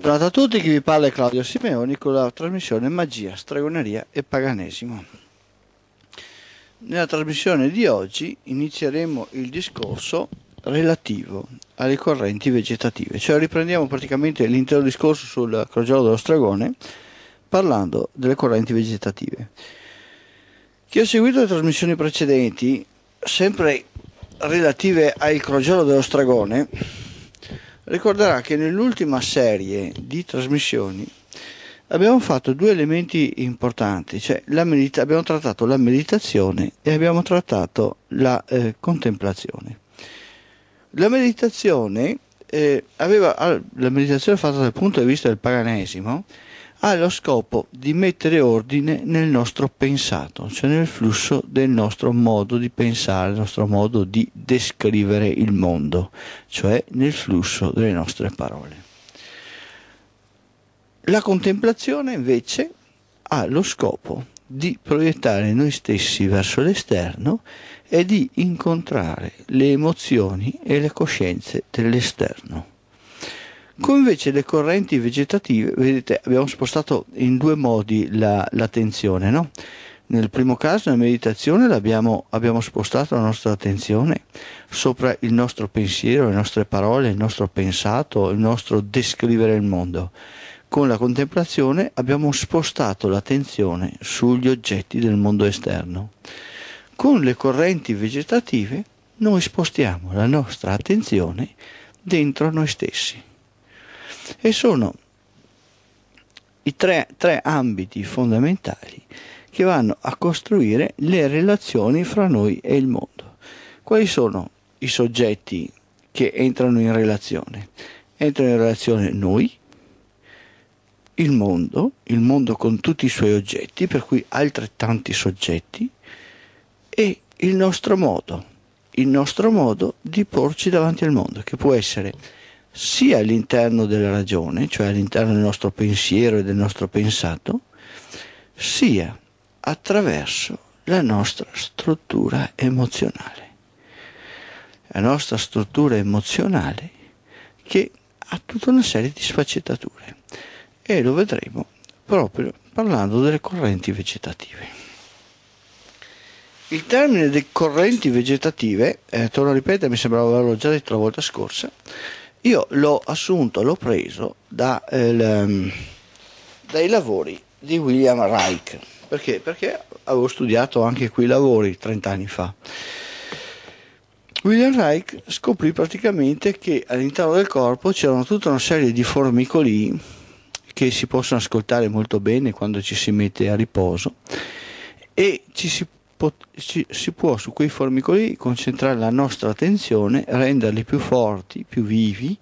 Ciao a tutti, chi vi parla è Claudio Simeoni con la trasmissione Magia, Stregoneria e Paganesimo. Nella trasmissione di oggi inizieremo il discorso relativo alle correnti vegetative, cioè riprendiamo praticamente l'intero discorso sul crogiolo dello stregone parlando delle correnti vegetative. Chi ha seguito le trasmissioni precedenti, sempre relative al crogiolo dello stregone, ricorderà che nell'ultima serie di trasmissioni abbiamo fatto due elementi importanti, cioè medita- abbiamo trattato la meditazione e abbiamo trattato la eh, contemplazione. La meditazione, eh, aveva, la meditazione fatta dal punto di vista del paganesimo ha lo scopo di mettere ordine nel nostro pensato, cioè nel flusso del nostro modo di pensare, del nostro modo di descrivere il mondo, cioè nel flusso delle nostre parole. La contemplazione invece ha lo scopo di proiettare noi stessi verso l'esterno e di incontrare le emozioni e le coscienze dell'esterno. Come invece le correnti vegetative, vedete, abbiamo spostato in due modi l'attenzione, no? Nel primo caso, nella meditazione, abbiamo spostato la nostra attenzione sopra il nostro pensiero, le nostre parole, il nostro pensato, il nostro descrivere il mondo. Con la contemplazione abbiamo spostato l'attenzione sugli oggetti del mondo esterno. Con le correnti vegetative noi spostiamo la nostra attenzione dentro noi stessi. E sono i tre, tre ambiti fondamentali che vanno a costruire le relazioni fra noi e il mondo. Quali sono i soggetti che entrano in relazione? Entrano in relazione noi, il mondo, il mondo con tutti i suoi oggetti, per cui altrettanti soggetti, e il nostro modo, il nostro modo di porci davanti al mondo, che può essere sia all'interno della ragione, cioè all'interno del nostro pensiero e del nostro pensato, sia attraverso la nostra struttura emozionale. La nostra struttura emozionale che ha tutta una serie di sfaccettature e lo vedremo proprio parlando delle correnti vegetative. Il termine delle correnti vegetative, eh, torno a ripetere, mi sembrava averlo già detto la volta scorsa, io l'ho assunto, l'ho preso da, eh, l, ehm, dai lavori di William Reich. Perché? Perché avevo studiato anche quei lavori 30 anni fa. William Reich scoprì praticamente che all'interno del corpo c'erano tutta una serie di formicoli che si possono ascoltare molto bene quando ci si mette a riposo e ci si si può su quei formicoli concentrare la nostra attenzione, renderli più forti, più vivi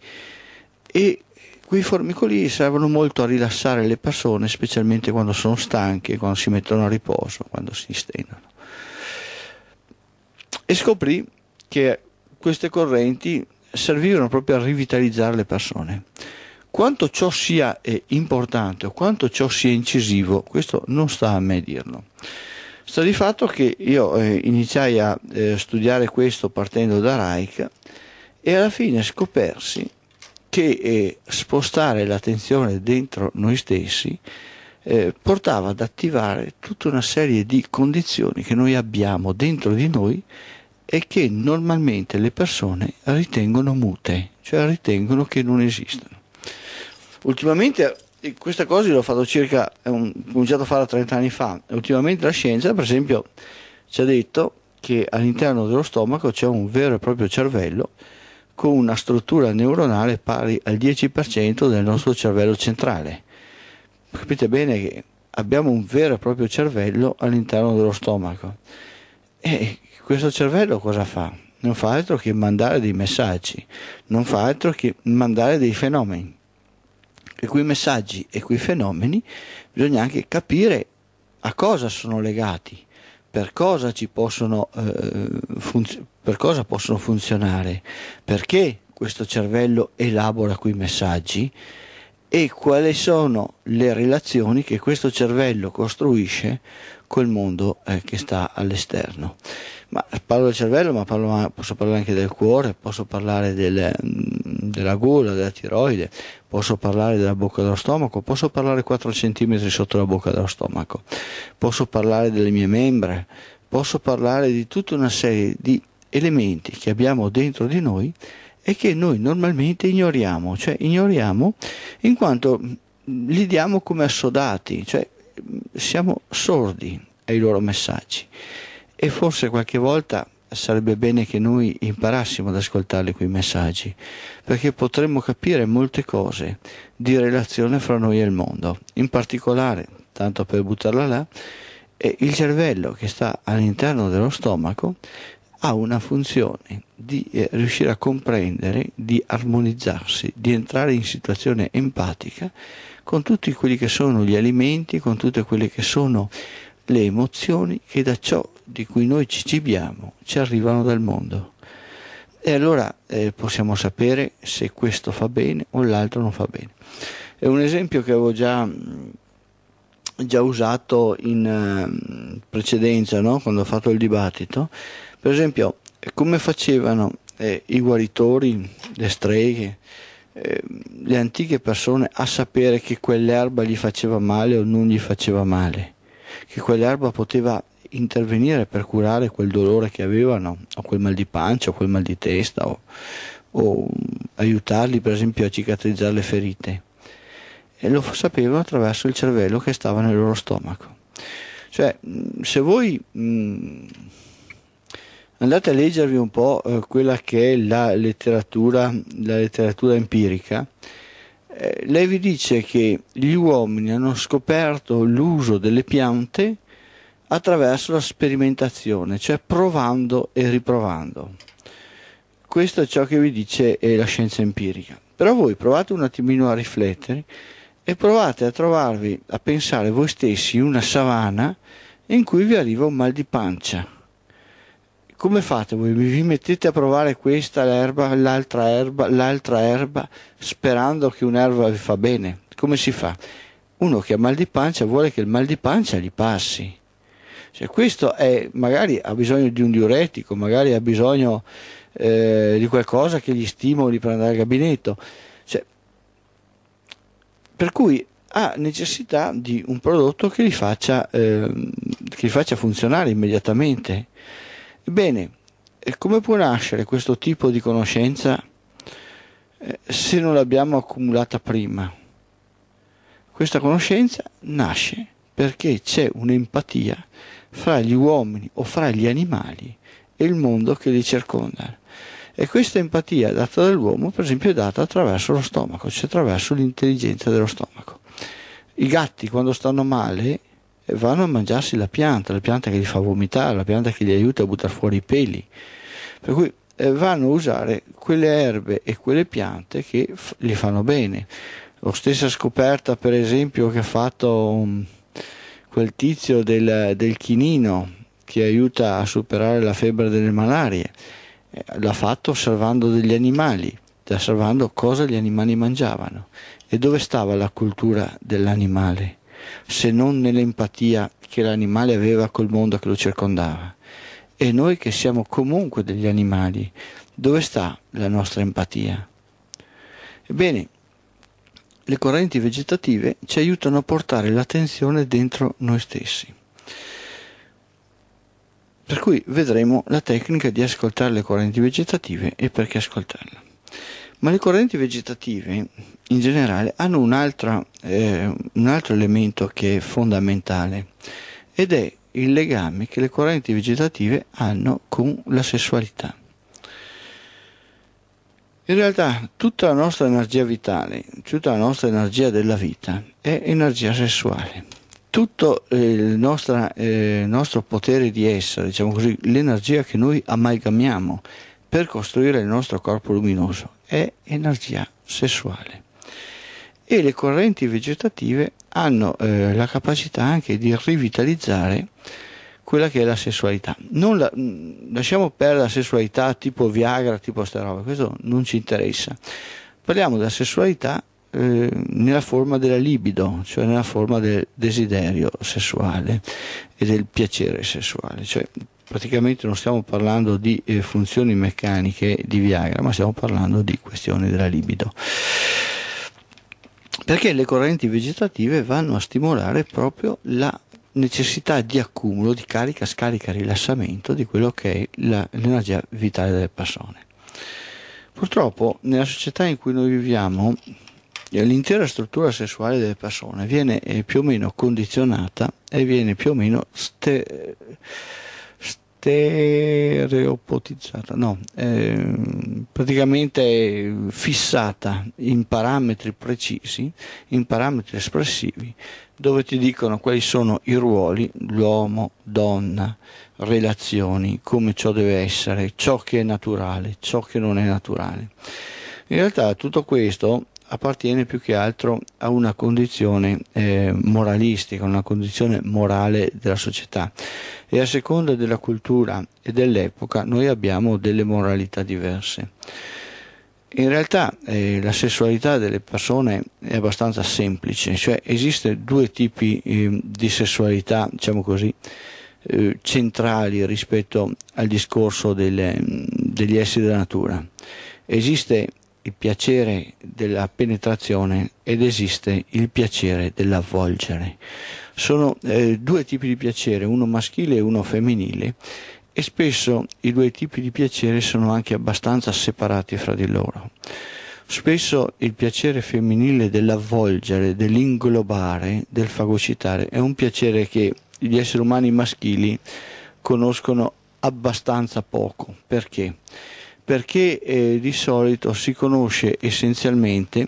e quei formicoli servono molto a rilassare le persone, specialmente quando sono stanche, quando si mettono a riposo, quando si stendono. E scoprì che queste correnti servivano proprio a rivitalizzare le persone. Quanto ciò sia eh, importante o quanto ciò sia incisivo, questo non sta a me dirlo. Sta di fatto che io eh, iniziai a eh, studiare questo partendo da Reich e alla fine scopersi che eh, spostare l'attenzione dentro noi stessi eh, portava ad attivare tutta una serie di condizioni che noi abbiamo dentro di noi e che normalmente le persone ritengono mute, cioè ritengono che non esistano. Ultimamente e questa cosa l'ho fatto circa, ho cominciato a farla 30 anni fa. ultimamente la scienza, per esempio, ci ha detto che all'interno dello stomaco c'è un vero e proprio cervello con una struttura neuronale pari al 10% del nostro cervello centrale. Capite bene che abbiamo un vero e proprio cervello all'interno dello stomaco. E questo cervello cosa fa? Non fa altro che mandare dei messaggi, non fa altro che mandare dei fenomeni e quei messaggi e quei fenomeni bisogna anche capire a cosa sono legati, per cosa, ci possono, eh, funz- per cosa possono funzionare, perché questo cervello elabora quei messaggi e quali sono le relazioni che questo cervello costruisce col mondo eh, che sta all'esterno. Ma eh, parlo del cervello, ma parlo, posso parlare anche del cuore, posso parlare del, mm, della gola, della tiroide, posso parlare della bocca dello stomaco, posso parlare 4 cm sotto la bocca dello stomaco, posso parlare delle mie membre, posso parlare di tutta una serie di elementi che abbiamo dentro di noi e che noi normalmente ignoriamo, cioè ignoriamo in quanto li diamo come assodati, cioè mm, siamo sordi ai loro messaggi e forse qualche volta sarebbe bene che noi imparassimo ad ascoltare quei messaggi, perché potremmo capire molte cose di relazione fra noi e il mondo. In particolare, tanto per buttarla là, eh, il cervello che sta all'interno dello stomaco ha una funzione di eh, riuscire a comprendere, di armonizzarsi, di entrare in situazione empatica con tutti quelli che sono gli alimenti, con tutte quelle che sono le emozioni che da ciò di cui noi ci cibiamo ci arrivano dal mondo. E allora eh, possiamo sapere se questo fa bene o l'altro non fa bene. È un esempio che avevo già, già usato in precedenza, no? quando ho fatto il dibattito. Per esempio, come facevano eh, i guaritori, le streghe, eh, le antiche persone a sapere che quell'erba gli faceva male o non gli faceva male? che quell'erba poteva intervenire per curare quel dolore che avevano, o quel mal di pancia, o quel mal di testa, o, o aiutarli per esempio a cicatrizzare le ferite. E lo sapevano attraverso il cervello che stava nel loro stomaco. Cioè, se voi mh, andate a leggervi un po' eh, quella che è la letteratura, la letteratura empirica, eh, lei vi dice che gli uomini hanno scoperto l'uso delle piante attraverso la sperimentazione, cioè provando e riprovando. Questo è ciò che vi dice eh, la scienza empirica. Però voi provate un attimino a riflettere e provate a trovarvi, a pensare voi stessi in una savana in cui vi arriva un mal di pancia come fate voi? Vi mettete a provare questa erba, l'altra erba, l'altra erba, sperando che un'erba vi fa bene? Come si fa? Uno che ha mal di pancia vuole che il mal di pancia gli passi. Cioè, questo è, magari ha bisogno di un diuretico, magari ha bisogno eh, di qualcosa che gli stimoli per andare al gabinetto. Cioè, per cui ha necessità di un prodotto che li faccia, eh, che li faccia funzionare immediatamente. Bene, come può nascere questo tipo di conoscenza eh, se non l'abbiamo accumulata prima? Questa conoscenza nasce perché c'è un'empatia fra gli uomini o fra gli animali e il mondo che li circonda. E questa empatia data dall'uomo, per esempio, è data attraverso lo stomaco, cioè attraverso l'intelligenza dello stomaco. I gatti quando stanno male vanno a mangiarsi la pianta, la pianta che li fa vomitare, la pianta che li aiuta a buttare fuori i peli. Per cui eh, vanno a usare quelle erbe e quelle piante che f- li fanno bene. La stessa scoperta, per esempio, che ha fatto um, quel tizio del, del chinino che aiuta a superare la febbre delle malarie, eh, l'ha fatto osservando degli animali, osservando cosa gli animali mangiavano e dove stava la cultura dell'animale se non nell'empatia che l'animale aveva col mondo che lo circondava. E noi che siamo comunque degli animali, dove sta la nostra empatia? Ebbene, le correnti vegetative ci aiutano a portare l'attenzione dentro noi stessi. Per cui vedremo la tecnica di ascoltare le correnti vegetative e perché ascoltarle. Ma le correnti vegetative in generale hanno un altro, eh, un altro elemento che è fondamentale ed è il legame che le correnti vegetative hanno con la sessualità. In realtà tutta la nostra energia vitale, tutta la nostra energia della vita è energia sessuale. Tutto eh, il nostra, eh, nostro potere di essere, diciamo così, l'energia che noi amalgamiamo per costruire il nostro corpo luminoso è energia sessuale e le correnti vegetative hanno eh, la capacità anche di rivitalizzare quella che è la sessualità. La, mm, lasciamo perdere la sessualità tipo Viagra, tipo sta roba, questo non ci interessa. Parliamo della sessualità eh, nella forma della libido, cioè nella forma del desiderio sessuale e del piacere sessuale, cioè praticamente non stiamo parlando di eh, funzioni meccaniche di Viagra, ma stiamo parlando di questioni della libido. Perché le correnti vegetative vanno a stimolare proprio la necessità di accumulo, di carica, scarica, rilassamento di quello che è la, l'energia vitale delle persone. Purtroppo nella società in cui noi viviamo l'intera struttura sessuale delle persone viene eh, più o meno condizionata e viene più o meno... Ste- stereopotizzata, no, eh, praticamente fissata in parametri precisi, in parametri espressivi, dove ti dicono quali sono i ruoli, l'uomo, donna, relazioni, come ciò deve essere, ciò che è naturale, ciò che non è naturale. In realtà tutto questo appartiene più che altro a una condizione eh, moralistica, una condizione morale della società e a seconda della cultura e dell'epoca noi abbiamo delle moralità diverse. In realtà eh, la sessualità delle persone è abbastanza semplice, cioè esiste due tipi eh, di sessualità, diciamo così, eh, centrali rispetto al discorso delle, mm, degli esseri della natura. Esiste il piacere della penetrazione ed esiste il piacere dell'avvolgere. Sono eh, due tipi di piacere, uno maschile e uno femminile, e spesso i due tipi di piacere sono anche abbastanza separati fra di loro. Spesso il piacere femminile dell'avvolgere, dell'inglobare, del fagocitare è un piacere che gli esseri umani maschili conoscono abbastanza poco. Perché? perché eh, di solito si conosce essenzialmente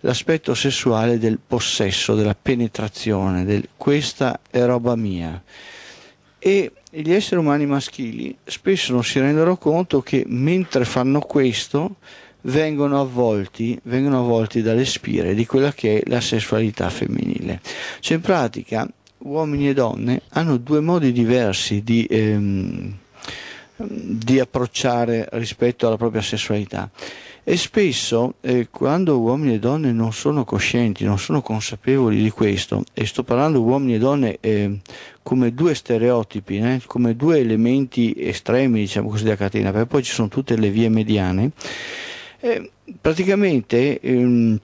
l'aspetto sessuale del possesso, della penetrazione, del questa è roba mia. E gli esseri umani maschili spesso non si rendono conto che mentre fanno questo vengono avvolti, vengono avvolti dalle spire di quella che è la sessualità femminile. Cioè in pratica uomini e donne hanno due modi diversi di... Ehm, di approcciare rispetto alla propria sessualità. E spesso eh, quando uomini e donne non sono coscienti, non sono consapevoli di questo, e sto parlando uomini e donne eh, come due stereotipi, né? Eh, come due elementi estremi, diciamo così, della catena, perché poi ci sono tutte le vie mediane, eh, praticamente ehm,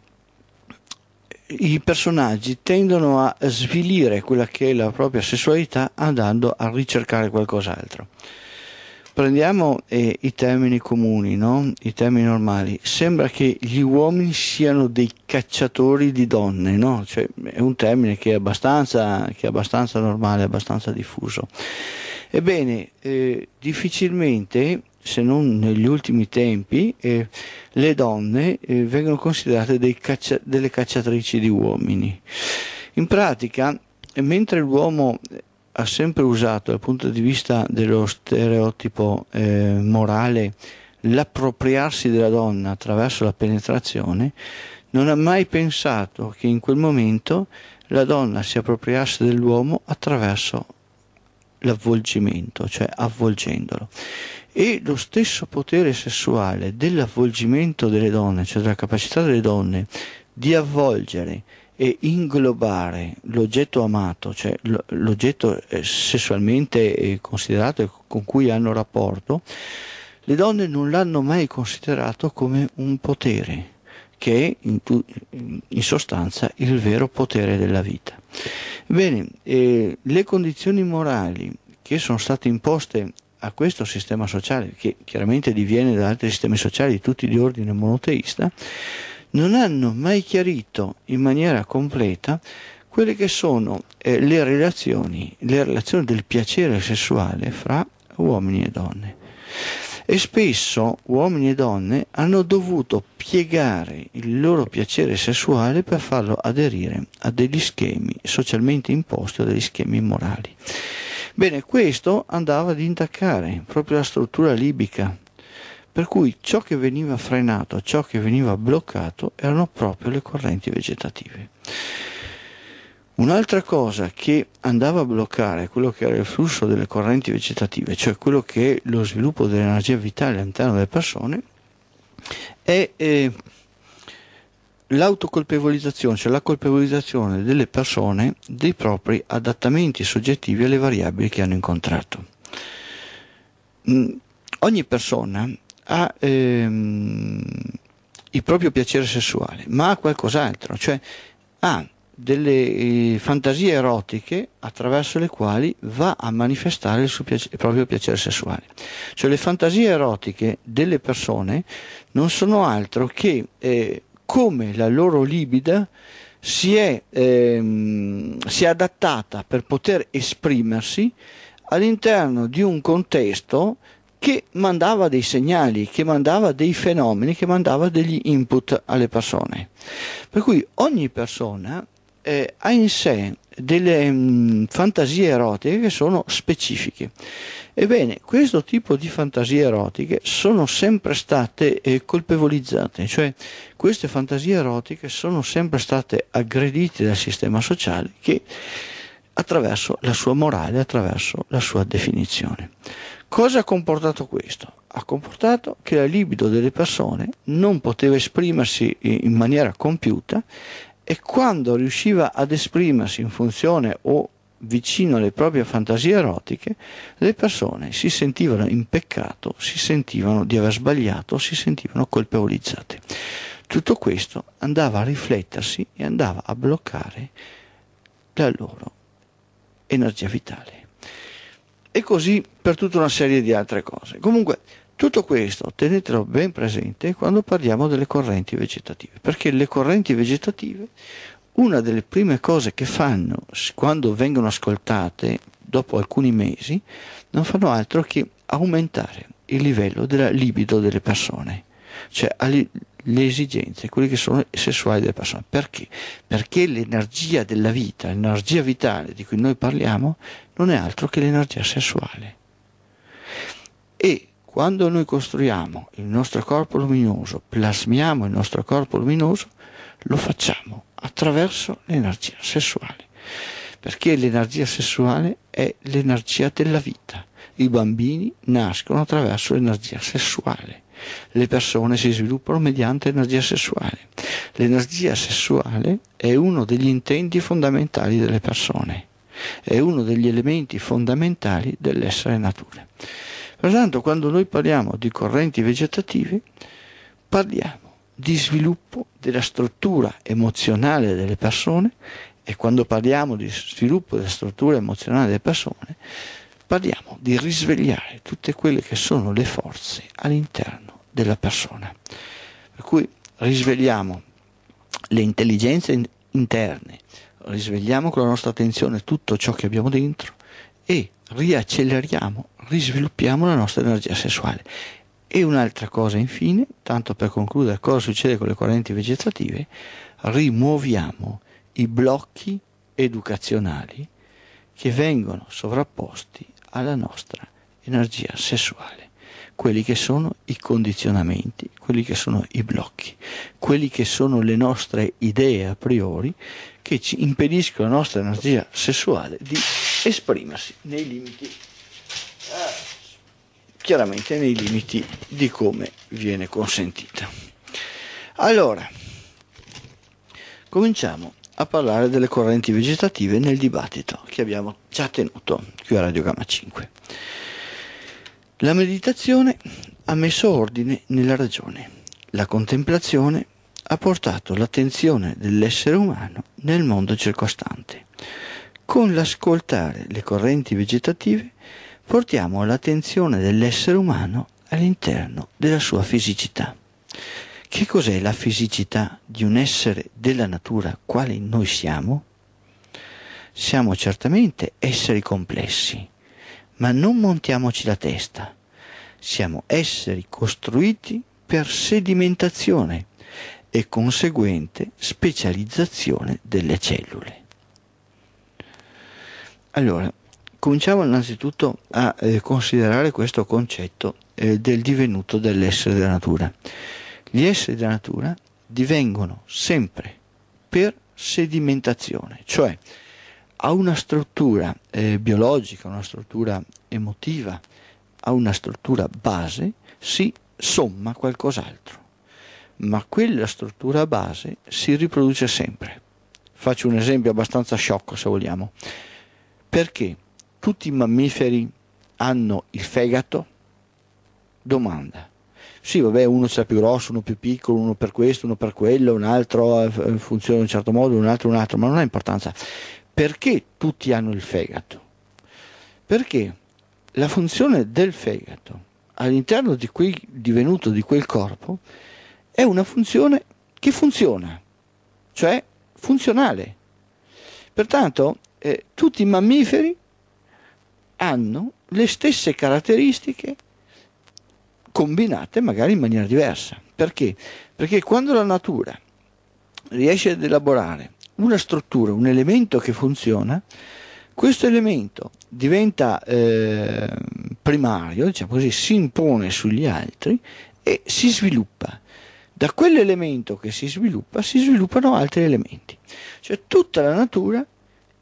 i personaggi tendono a svilire quella che è la propria sessualità andando a ricercare qualcos'altro. Prendiamo eh, i termini comuni, no? i termini normali. Sembra che gli uomini siano dei cacciatori di donne, no? cioè, è un termine che è abbastanza, che è abbastanza normale, abbastanza diffuso. Ebbene, eh, difficilmente se non negli ultimi tempi, eh, le donne eh, vengono considerate caccia- delle cacciatrici di uomini. In pratica, mentre l'uomo ha sempre usato dal punto di vista dello stereotipo eh, morale l'appropriarsi della donna attraverso la penetrazione, non ha mai pensato che in quel momento la donna si appropriasse dell'uomo attraverso l'avvolgimento, cioè avvolgendolo. E lo stesso potere sessuale dell'avvolgimento delle donne, cioè della capacità delle donne di avvolgere e inglobare l'oggetto amato, cioè l'oggetto eh, sessualmente eh, considerato e con cui hanno rapporto, le donne non l'hanno mai considerato come un potere, che è in, tu- in sostanza il vero potere della vita. Bene, eh, le condizioni morali che sono state imposte a questo sistema sociale, che chiaramente diviene da altri sistemi sociali tutti di ordine monoteista, non hanno mai chiarito in maniera completa quelle che sono eh, le relazioni, le relazioni del piacere sessuale fra uomini e donne. E spesso uomini e donne hanno dovuto piegare il loro piacere sessuale per farlo aderire a degli schemi socialmente imposti a degli schemi morali. Bene, questo andava ad intaccare proprio la struttura libica per cui ciò che veniva frenato, ciò che veniva bloccato erano proprio le correnti vegetative. Un'altra cosa che andava a bloccare quello che era il flusso delle correnti vegetative, cioè quello che è lo sviluppo dell'energia vitale all'interno delle persone, è eh, l'autocolpevolizzazione, cioè la colpevolizzazione delle persone dei propri adattamenti soggettivi alle variabili che hanno incontrato. Mm, ogni persona ha ehm, il proprio piacere sessuale, ma ha qualcos'altro, cioè ha delle eh, fantasie erotiche attraverso le quali va a manifestare il, piace, il, proprio piacere sessuale. Cioè le fantasie erotiche delle persone non sono altro che eh, come la loro libida si è, ehm, si è adattata per poter esprimersi all'interno di un contesto che mandava dei segnali, che mandava dei fenomeni, che mandava degli input alle persone. Per cui ogni persona eh, ha in sé delle mh, mm, fantasie erotiche che sono specifiche. Ebbene, questo tipo di fantasie erotiche sono sempre state eh, colpevolizzate, cioè queste fantasie erotiche sono sempre state aggredite dal sistema sociale che attraverso la sua morale, attraverso la sua definizione. Cosa ha comportato questo? Ha comportato che la libido delle persone non poteva esprimersi in maniera compiuta e quando riusciva ad esprimersi in funzione o vicino alle proprie fantasie erotiche, le persone si sentivano in peccato, si sentivano di aver sbagliato, si sentivano colpevolizzate. Tutto questo andava a riflettersi e andava a bloccare la loro energia vitale e così per tutta una serie di altre cose. Comunque, tutto questo tenetelo ben presente quando parliamo delle correnti vegetative, perché le correnti vegetative, una delle prime cose che fanno quando vengono ascoltate dopo alcuni mesi, non fanno altro che aumentare il livello della libido delle persone. Cioè, le esigenze, quelle che sono sessuali delle persone. Perché? Perché l'energia della vita, l'energia vitale di cui noi parliamo, non è altro che l'energia sessuale. E quando noi costruiamo il nostro corpo luminoso, plasmiamo il nostro corpo luminoso, lo facciamo attraverso l'energia sessuale. Perché l'energia sessuale è l'energia della vita. I bambini nascono attraverso l'energia sessuale le persone si sviluppano mediante energia sessuale. L'energia sessuale è uno degli intenti fondamentali delle persone, è uno degli elementi fondamentali dell'essere natura. Pertanto quando noi parliamo di correnti vegetative, parliamo di sviluppo della struttura emozionale delle persone e quando parliamo di sviluppo della struttura emozionale delle persone parliamo di risvegliare tutte quelle che sono le forze all'interno della persona. Per cui risvegliamo le intelligenze interne, risvegliamo con la nostra attenzione tutto ciò che abbiamo dentro e riacceleriamo, risviluppiamo la nostra energia sessuale. E un'altra cosa infine, tanto per concludere cosa succede con le correnti vegetative, rimuoviamo i blocchi educazionali che vengono sovrapposti alla nostra energia sessuale, quelli che sono i condizionamenti, quelli che sono i blocchi, quelli che sono le nostre idee a priori che ci impediscono la nostra energia sessuale di esprimersi nei limiti, eh, chiaramente nei limiti di come viene consentita. Allora, cominciamo a parlare delle correnti vegetative nel dibattito che abbiamo già tenuto qui a Radio Gamma 5. La meditazione ha messo ordine nella ragione, la contemplazione ha portato l'attenzione dell'essere umano nel mondo circostante. Con l'ascoltare le correnti vegetative portiamo l'attenzione dell'essere umano all'interno della sua fisicità. Che cos'è la fisicità di un essere della natura quale noi siamo? Siamo certamente esseri complessi, ma non montiamoci la testa. Siamo esseri costruiti per sedimentazione e conseguente specializzazione delle cellule. Allora, cominciamo innanzitutto a eh, considerare questo concetto eh, del divenuto dell'essere della natura gli esseri della natura divengono sempre per sedimentazione, cioè ha una struttura eh, biologica, una struttura emotiva, ha una struttura base, si somma qualcos'altro, ma quella struttura base si riproduce sempre. Faccio un esempio abbastanza sciocco se vogliamo, perché tutti i mammiferi hanno il fegato? Domanda, sì vabbè uno sarà più grosso, uno più piccolo, uno per questo, uno per quello, un altro eh, eh, funziona in un certo modo, un altro un altro, ma non ha importanza. Perché tutti hanno il fegato? Perché la funzione del fegato all'interno di quel divenuto di quel corpo è una funzione che funziona, cioè funzionale. Pertanto eh, tutti i mammiferi hanno le stesse caratteristiche combinate magari in maniera diversa. Perché? Perché quando la natura riesce ad elaborare una struttura, un elemento che funziona, questo elemento diventa eh, primario, diciamo così, si impone sugli altri e si sviluppa. Da quell'elemento che si sviluppa si sviluppano altri elementi. Cioè tutta la natura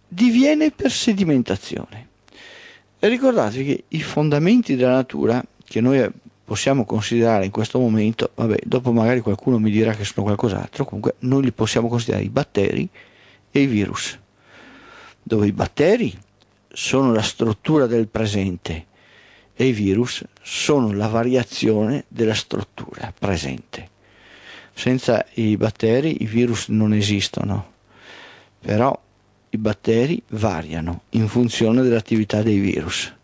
diviene per sedimentazione. E ricordatevi che i fondamenti della natura, che noi possiamo considerare in questo momento, vabbè, dopo magari qualcuno mi dirà che sono qualcos'altro, comunque noi li possiamo considerare i batteri e i virus, dove i batteri sono la struttura del presente e i virus sono la variazione della struttura presente. Senza i batteri i virus non esistono, però i batteri variano in funzione dell'attività dei virus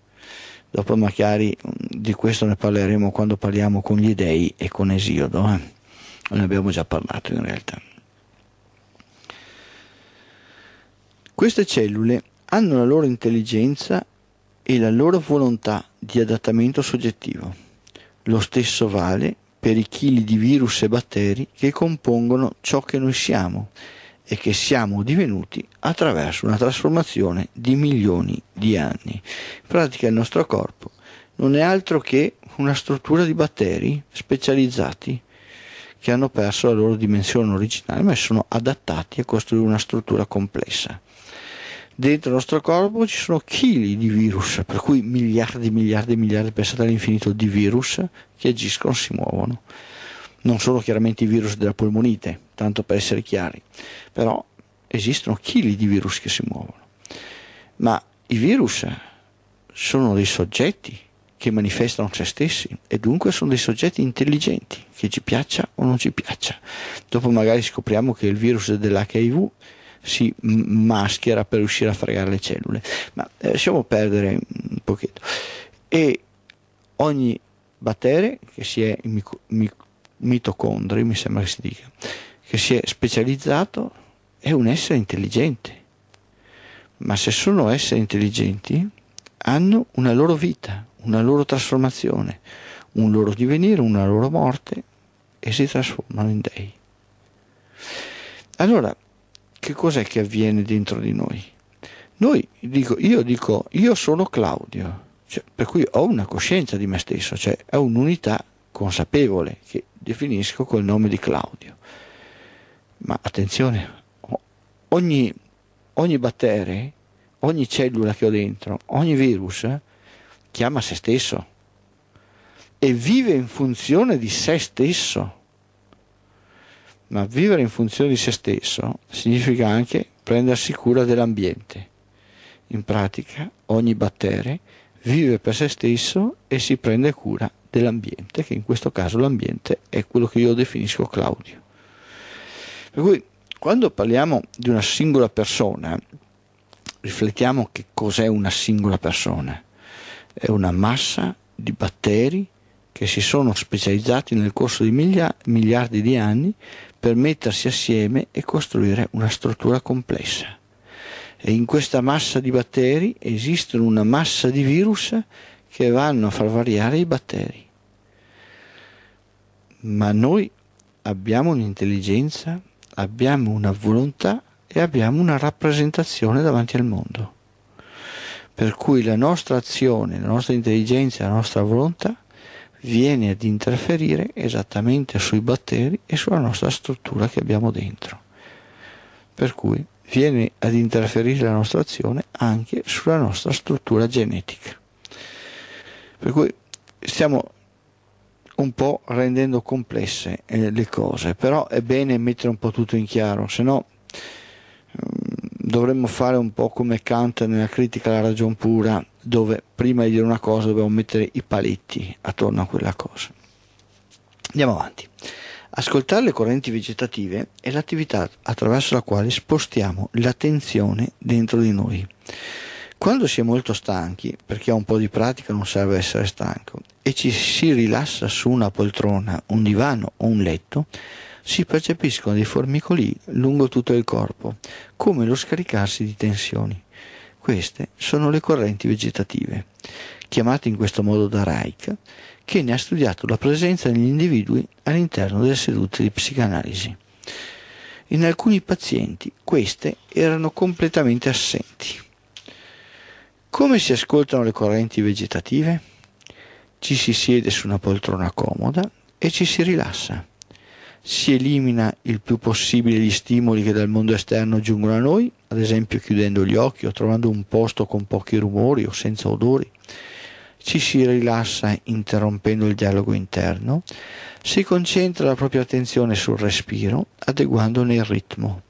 dopo magari mm, di questo ne parleremo quando parliamo con gli dei e con Esiodo, eh? ne abbiamo già parlato in realtà. Queste cellule hanno la loro intelligenza e la loro volontà di adattamento soggettivo. Lo stesso vale per i chili di virus e batteri che compongono ciò che noi siamo e che siamo divenuti attraverso una trasformazione di milioni di anni. In pratica il nostro corpo non è altro che una struttura di batteri specializzati che hanno perso la loro dimensione originale ma sono adattati a costruire una struttura complessa. Dentro il nostro corpo ci sono chili di virus, per cui miliardi, miliardi, miliardi, pensate all'infinito di virus che agiscono, si muovono non sono chiaramente i virus della polmonite, tanto per essere chiari, però esistono chili di virus che si muovono, ma i virus sono dei soggetti che manifestano se stessi e dunque sono dei soggetti intelligenti, che ci piaccia o non ci piaccia. Dopo magari scopriamo che il virus dell'HIV si maschera per riuscire a fregare le cellule, ma eh, lasciamo perdere un pochetto. E ogni batterio che si è mic- mic- mitocondri, mi sembra che si dica, che si è specializzato, è un essere intelligente. Ma se sono esseri intelligenti, hanno una loro vita, una loro trasformazione, un loro divenire, una loro morte e si trasformano in dei. Allora, che cos'è che avviene dentro di noi? Noi dico, io dico, io sono Claudio, cioè, per cui ho una coscienza di me stesso, cioè ho un'unità consapevole che definisco col nome di Claudio. Ma attenzione, ogni, ogni batteria, ogni cellula che ho dentro, ogni virus eh, chiama se stesso e vive in funzione di se stesso. Ma vivere in funzione di se stesso significa anche prendersi cura dell'ambiente. In pratica ogni batteria vive per se stesso e si prende cura dell'ambiente, che in questo caso l'ambiente è quello che io definisco Claudio. Per cui quando parliamo di una singola persona, riflettiamo che cos'è una singola persona. È una massa di batteri che si sono specializzati nel corso di miglia- miliardi di anni per mettersi assieme e costruire una struttura complessa. E in questa massa di batteri esistono una massa di virus che vanno a far variare i batteri. Ma noi abbiamo un'intelligenza, abbiamo una volontà e abbiamo una rappresentazione davanti al mondo. Per cui la nostra azione, la nostra intelligenza, la nostra volontà viene ad interferire esattamente sui batteri e sulla nostra struttura che abbiamo dentro. Per cui viene ad interferire la nostra azione anche sulla nostra struttura genetica. Per cui stiamo un po' rendendo complesse eh, le cose, però è bene mettere un po' tutto in chiaro, se no mm, dovremmo fare un po' come Kant nella critica alla ragion pura, dove prima di dire una cosa dobbiamo mettere i paletti attorno a quella cosa. Andiamo avanti. Ascoltare le correnti vegetative è l'attività attraverso la quale spostiamo l'attenzione dentro di noi. Quando si è molto stanchi, perché ha un po' di pratica non serve essere stanco, e ci si rilassa su una poltrona, un divano o un letto, si percepiscono dei formicoli lungo tutto il corpo, come lo scaricarsi di tensioni. Queste sono le correnti vegetative, chiamate in questo modo da Reich, che ne ha studiato la presenza negli individui all'interno delle sedute di psicanalisi. In alcuni pazienti queste erano completamente assenti. Come si ascoltano le correnti vegetative? Ci si siede su una poltrona comoda e ci si rilassa. Si elimina il più possibile gli stimoli che dal mondo esterno giungono a noi, ad esempio chiudendo gli occhi o trovando un posto con pochi rumori o senza odori. Ci si rilassa interrompendo il dialogo interno, si concentra la propria attenzione sul respiro, adeguandone il ritmo.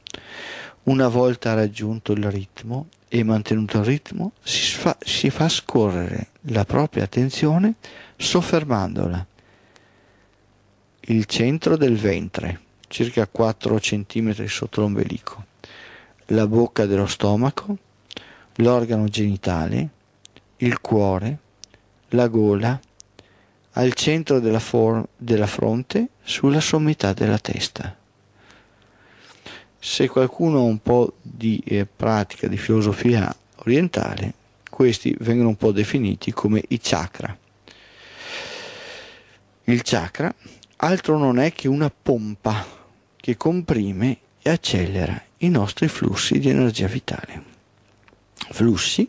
Una volta raggiunto il ritmo, e mantenuto il ritmo si fa, si fa scorrere la propria attenzione soffermandola. Il centro del ventre, circa 4 cm sotto l'ombelico, la bocca dello stomaco, l'organo genitale, il cuore, la gola, al centro della, for- della fronte, sulla sommità della testa. Se qualcuno ha un po' di eh, pratica di filosofia orientale, questi vengono un po' definiti come i chakra. Il chakra altro non è che una pompa che comprime e accelera i nostri flussi di energia vitale. Flussi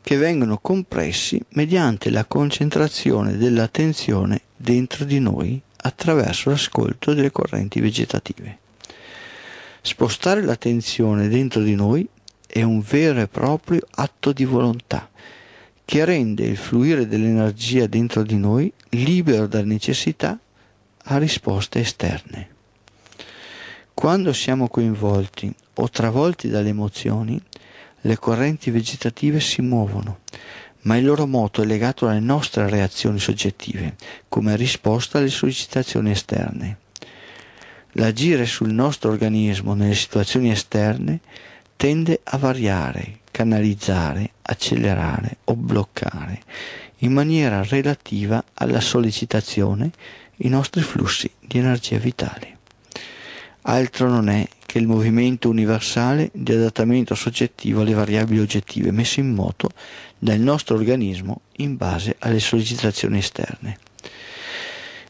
che vengono compressi mediante la concentrazione dell'attenzione dentro di noi attraverso l'ascolto delle correnti vegetative. Spostare l'attenzione dentro di noi è un vero e proprio atto di volontà che rende il fluire dell'energia dentro di noi libero da necessità a risposte esterne. Quando siamo coinvolti o travolti dalle emozioni, le correnti vegetative si muovono, ma il loro moto è legato alle nostre reazioni soggettive, come risposta alle sollecitazioni esterne. L'agire sul nostro organismo nelle situazioni esterne tende a variare, canalizzare, accelerare o bloccare in maniera relativa alla sollecitazione i nostri flussi di energia vitale. Altro non è che il movimento universale di adattamento soggettivo alle variabili oggettive messo in moto dal nostro organismo in base alle sollecitazioni esterne.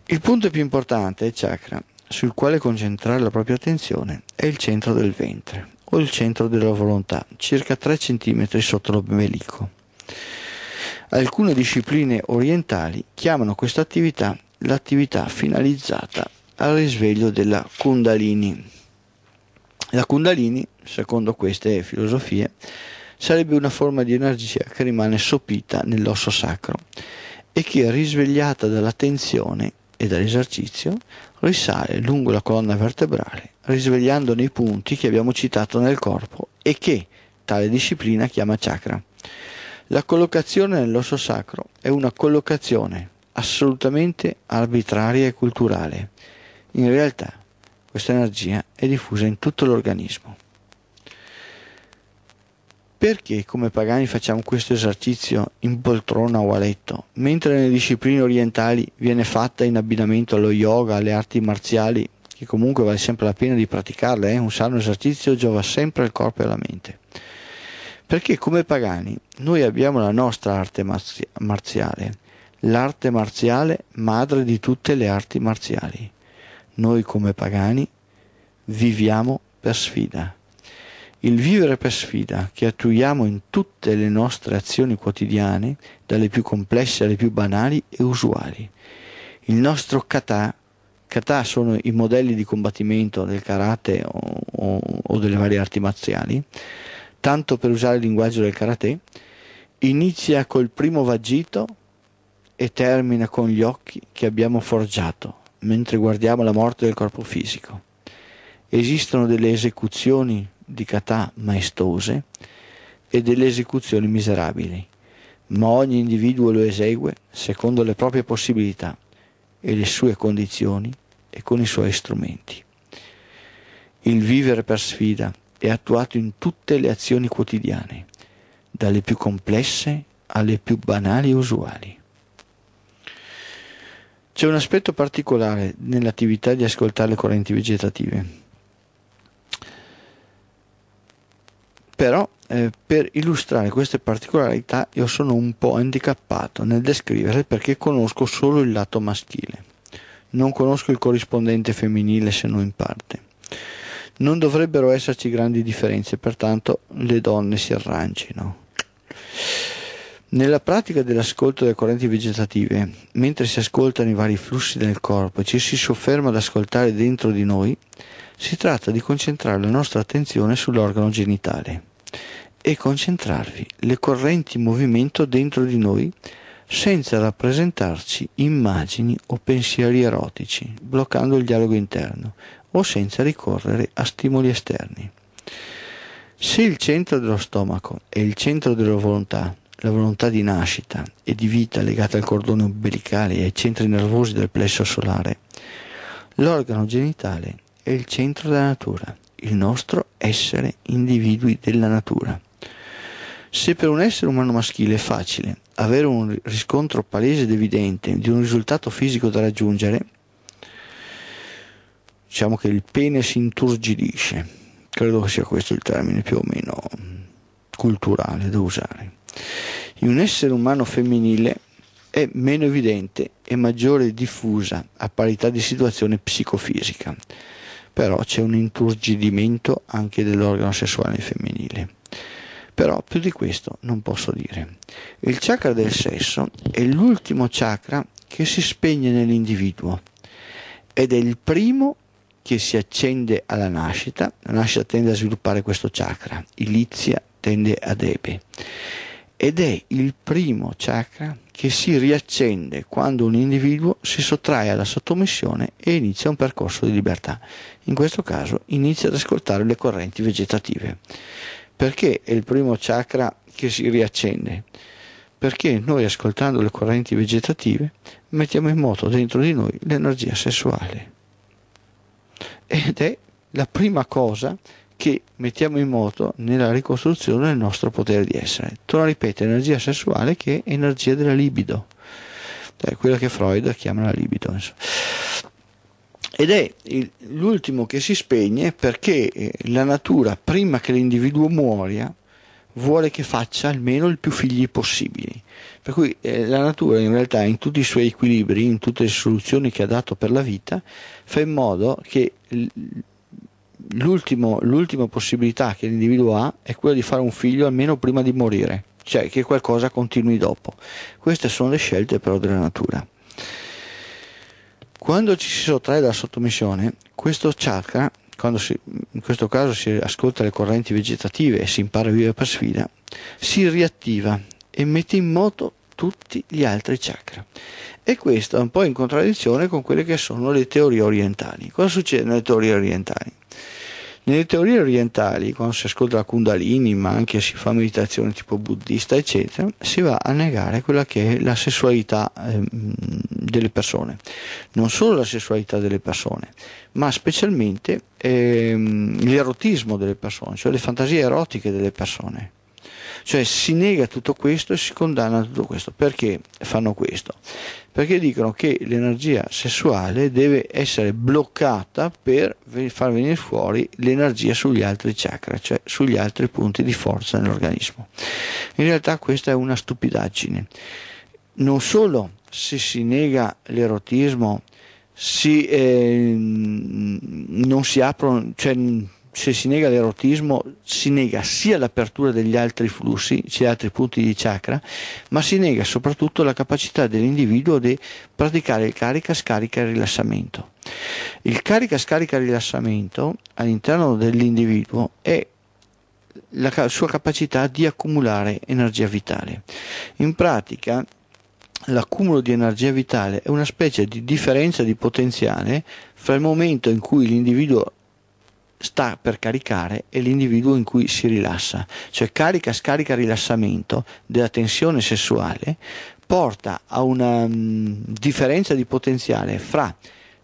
Il punto più importante, è chakra, sul quale concentrare la propria attenzione è il centro del ventre o il centro della volontà, circa 3 cm sotto l'ombelico. Alcune discipline orientali chiamano questa attività l'attività finalizzata al risveglio della Kundalini. La Kundalini, secondo queste filosofie, sarebbe una forma di energia che rimane sopita nell'osso sacro e che, risvegliata dall'attenzione e dall'esercizio, risale lungo la colonna vertebrale, risvegliandone i punti che abbiamo citato nel corpo e che tale disciplina chiama chakra. La collocazione nell'osso sacro è una collocazione assolutamente arbitraria e culturale. In realtà questa energia è diffusa in tutto l'organismo. Perché come pagani facciamo questo esercizio in poltrona o a letto, mentre nelle discipline orientali viene fatta in abbinamento allo yoga, alle arti marziali, che comunque vale sempre la pena di praticarle, eh? un sano esercizio giova sempre al corpo e alla mente. Perché come pagani noi abbiamo la nostra arte marzi- marziale, l'arte marziale madre di tutte le arti marziali. Noi come pagani viviamo per sfida il vivere per sfida che attuiamo in tutte le nostre azioni quotidiane, dalle più complesse alle più banali e usuali. Il nostro kata, kata sono i modelli di combattimento del karate o, o, o delle varie arti marziali, tanto per usare il linguaggio del karate, inizia col primo vagito e termina con gli occhi che abbiamo forgiato mentre guardiamo la morte del corpo fisico. Esistono delle esecuzioni di catà maestose e delle esecuzioni miserabili, ma ogni individuo lo esegue secondo le proprie possibilità e le sue condizioni e con i suoi strumenti. Il vivere per sfida è attuato in tutte le azioni quotidiane, dalle più complesse alle più banali e usuali. C'è un aspetto particolare nell'attività di ascoltare le correnti vegetative, però eh, per illustrare queste particolarità io sono un po' handicappato nel descriverle perché conosco solo il lato maschile, non conosco il corrispondente femminile se non in parte. Non dovrebbero esserci grandi differenze, pertanto le donne si arrangino. Nella pratica dell'ascolto delle correnti vegetative, mentre si ascoltano i vari flussi del corpo e ci si sofferma ad ascoltare dentro di noi, si tratta di concentrare la nostra attenzione sull'organo genitale e concentrarvi le correnti in movimento dentro di noi senza rappresentarci immagini o pensieri erotici, bloccando il dialogo interno o senza ricorrere a stimoli esterni. Se il centro dello stomaco è il centro della volontà, la volontà di nascita e di vita legata al cordone umbilicale e ai centri nervosi del plesso solare, l'organo genitale è il centro della natura, il nostro essere individui della natura. Se per un essere umano maschile è facile avere un riscontro palese ed evidente di un risultato fisico da raggiungere, diciamo che il pene si inturgidisce, credo che sia questo il termine più o meno culturale da usare. In un essere umano femminile è meno evidente e maggiore diffusa a parità di situazione psicofisica però c'è un inturgidimento anche dell'organo sessuale femminile. Però più di questo non posso dire. Il chakra del sesso è l'ultimo chakra che si spegne nell'individuo ed è il primo che si accende alla nascita. La nascita tende a sviluppare questo chakra, Ilizia tende ad Ebe ed è il primo chakra che si riaccende quando un individuo si sottrae alla sottomissione e inizia un percorso di libertà. In questo caso inizia ad ascoltare le correnti vegetative. Perché è il primo chakra che si riaccende? Perché noi ascoltando le correnti vegetative mettiamo in moto dentro di noi l'energia sessuale. Ed è la prima cosa che mettiamo in moto nella ricostruzione del nostro potere di essere. Torno a ripetere, energia sessuale che è energia della libido, è quella che Freud chiama la libido. Insomma. Ed è il, l'ultimo che si spegne perché eh, la natura, prima che l'individuo muoia, vuole che faccia almeno il più figli possibili. Per cui eh, la natura in realtà in tutti i suoi equilibri, in tutte le soluzioni che ha dato per la vita, fa in modo che l- l'ultima possibilità che l'individuo ha è quella di fare un figlio almeno prima di morire, cioè che qualcosa continui dopo. Queste sono le scelte però della natura. Quando ci si sottrae dalla sottomissione, questo chakra, quando si, in questo caso si ascolta le correnti vegetative e si impara a vivere per sfida, si riattiva e mette in moto tutti gli altri chakra. E questo è un po' in contraddizione con quelle che sono le teorie orientali. Cosa succede nelle teorie orientali? Nelle teorie orientali, quando si ascolta la Kundalini, ma anche si fa meditazione tipo buddista, eccetera, si va a negare quella che è la sessualità eh, delle persone. Non solo la sessualità delle persone, ma specialmente eh, l'erotismo delle persone, cioè le fantasie erotiche delle persone. Cioè si nega tutto questo e si condanna tutto questo. Perché fanno questo? perché dicono che l'energia sessuale deve essere bloccata per far venire fuori l'energia sugli altri chakra, cioè sugli altri punti di forza nell'organismo. In realtà questa è una stupidaggine. Non solo se si nega l'erotismo, si, eh, non si aprono, cioè, se si nega l'erotismo, si nega sia l'apertura degli altri flussi, cioè altri punti di chakra, ma si nega soprattutto la capacità dell'individuo di praticare il carica, scarica e rilassamento. Il carica, scarica e rilassamento all'interno dell'individuo è la sua capacità di accumulare energia vitale. In pratica, l'accumulo di energia vitale è una specie di differenza di potenziale fra il momento in cui l'individuo sta per caricare è l'individuo in cui si rilassa, cioè carica, scarica, rilassamento della tensione sessuale porta a una mh, mm, differenza di potenziale fra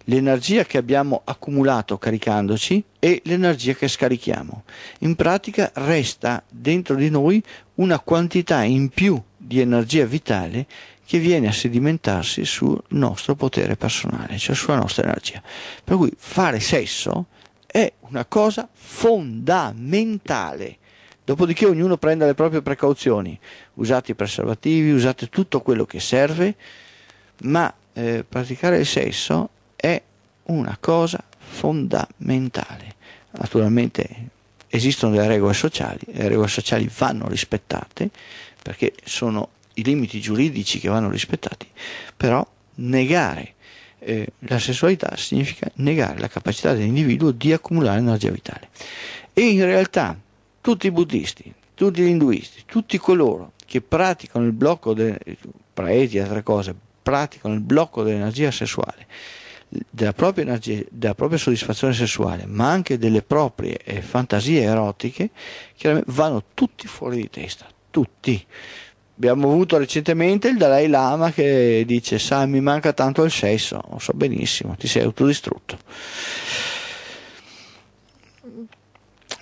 l'energia che abbiamo accumulato caricandoci e l'energia che scarichiamo. In pratica resta dentro di noi una quantità in più di energia vitale che viene a sedimentarsi sul nostro potere personale, cioè sulla nostra energia. Per cui fare sesso è una cosa fondamentale. Dopodiché ognuno prenda le proprie precauzioni, usate i preservativi, usate tutto quello che serve, ma eh, praticare il sesso è una cosa fondamentale. Naturalmente esistono delle regole sociali e le regole sociali vanno rispettate perché sono i limiti giuridici che vanno rispettati, però negare eh, la sessualità significa negare la capacità dell'individuo di accumulare energia vitale. E in realtà tutti i buddisti, tutti gli induisti, tutti coloro che praticano il blocco, de, praeti altre cose, praticano il blocco dell'energia sessuale, della propria, energia, della propria soddisfazione sessuale, ma anche delle proprie eh, fantasie erotiche, chiaramente vanno tutti fuori di testa, tutti. Abbiamo avuto recentemente il Dalai Lama che dice: sai mi manca tanto il sesso. Lo so benissimo, ti sei autodistrutto.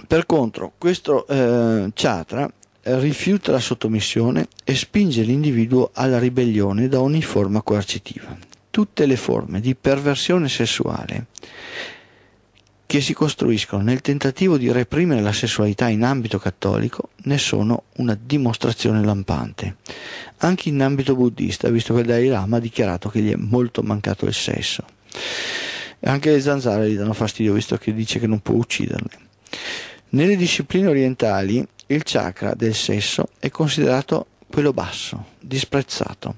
Per contro, questo eh, chakra rifiuta la sottomissione e spinge l'individuo alla ribellione da ogni forma coercitiva. Tutte le forme di perversione sessuale che si costruiscono nel tentativo di reprimere la sessualità in ambito cattolico ne sono una dimostrazione lampante. Anche in ambito buddista, visto che il Dalai Lama ha dichiarato che gli è molto mancato il sesso. Anche le zanzare gli danno fastidio, visto che dice che non può ucciderle. Nelle discipline orientali il chakra del sesso è considerato quello basso, disprezzato,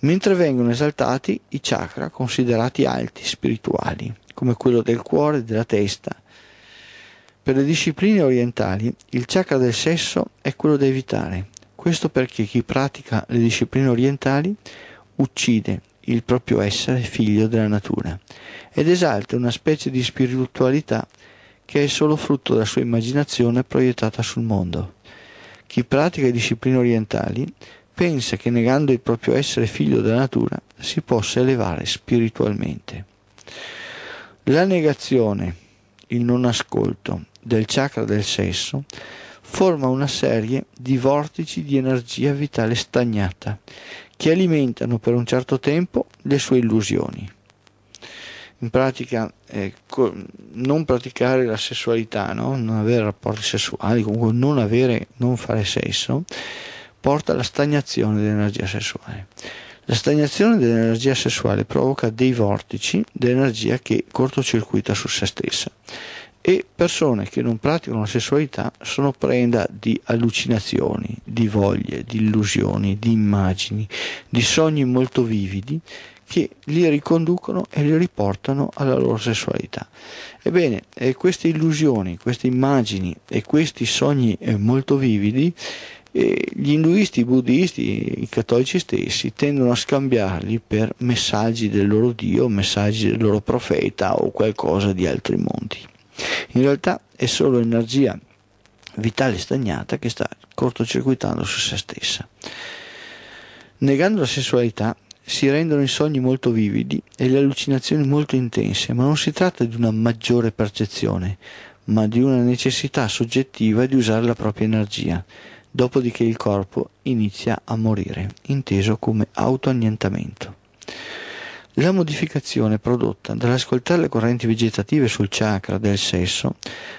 mentre vengono esaltati i chakra considerati alti, spirituali, come quello del cuore e della testa. Per le discipline orientali il chakra del sesso è quello da evitare, questo perché chi pratica le discipline orientali uccide il proprio essere figlio della natura ed esalta una specie di spiritualità che è solo frutto della sua immaginazione proiettata sul mondo. Chi pratica le discipline orientali pensa che negando il proprio essere figlio della natura si possa elevare spiritualmente. La negazione, il non ascolto del chakra del sesso forma una serie di vortici di energia vitale stagnata che alimentano per un certo tempo le sue illusioni. In pratica eh, non praticare la sessualità, no? non avere rapporti sessuali, comunque non, avere, non fare sesso, porta alla stagnazione dell'energia sessuale. La stagnazione dell'energia sessuale provoca dei vortici dell'energia che cortocircuita su se stessa e persone che non praticano la sessualità sono preda di allucinazioni, di voglie, di illusioni, di immagini, di sogni molto vividi che li riconducono e li riportano alla loro sessualità. Ebbene, eh, queste illusioni, queste immagini e questi sogni eh, molto vividi, eh, gli induisti, i buddisti, i cattolici stessi tendono a scambiarli per messaggi del loro Dio, messaggi del loro profeta o qualcosa di altri monti. In realtà è solo energia vitale stagnata che sta cortocircuitando su se stessa. Negando la sessualità, si rendono i sogni molto vividi e le allucinazioni molto intense, ma non si tratta di una maggiore percezione, ma di una necessità soggettiva di usare la propria energia, dopodiché il corpo inizia a morire, inteso come autoannientamento. La modificazione prodotta dall'ascoltare le correnti vegetative sul chakra del sesso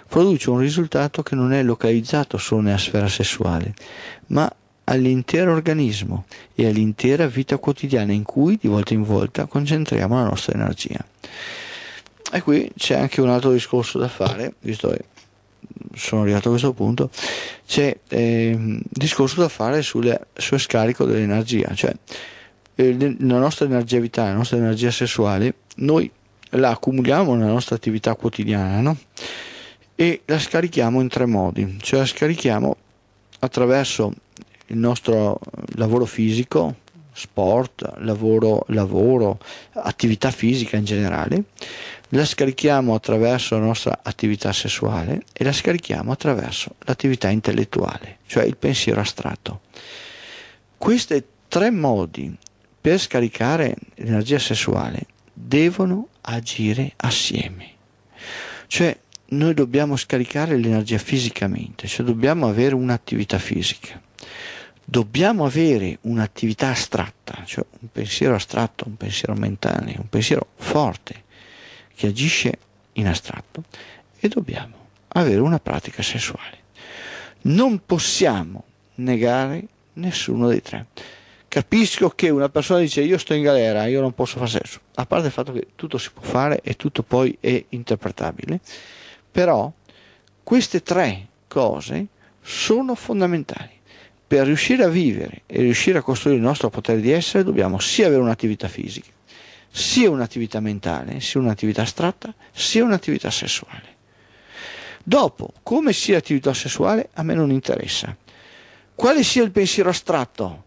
produce un risultato che non è localizzato solo nella sfera sessuale, ma all'intero organismo e all'intera vita quotidiana in cui di volta in volta concentriamo la nostra energia. E qui c'è anche un altro discorso da fare, visto che sono arrivato a questo punto, c'è eh, discorso da fare sul, sul scarico dell'energia, cioè eh, la nostra energia vitale, la nostra energia sessuale, noi la accumuliamo nella nostra attività quotidiana no? e la scarichiamo in tre modi, cioè la scarichiamo attraverso il nostro lavoro fisico, sport, lavoro, lavoro, attività fisica in generale, la scarichiamo attraverso la nostra attività sessuale e la scarichiamo attraverso l'attività intellettuale, cioè il pensiero astratto. Questi tre modi per scaricare l'energia sessuale devono agire assieme. Cioè noi dobbiamo scaricare l'energia fisicamente, cioè dobbiamo avere un'attività fisica dobbiamo avere un'attività astratta, cioè un pensiero astratto, un pensiero mentale, un pensiero forte che agisce in astratto e dobbiamo avere una pratica sessuale. Non possiamo negare nessuno dei tre. Capisco che una persona dice io sto in galera, io non posso fare sesso, a parte il fatto che tutto si può fare e tutto poi è interpretabile, però queste tre cose sono fondamentali per riuscire a vivere e riuscire a costruire il nostro potere di essere dobbiamo sia avere un'attività fisica, sia un'attività mentale, sia un'attività astratta, sia un'attività sessuale. Dopo, come sia l'attività sessuale, a me non interessa. Quale sia il pensiero astratto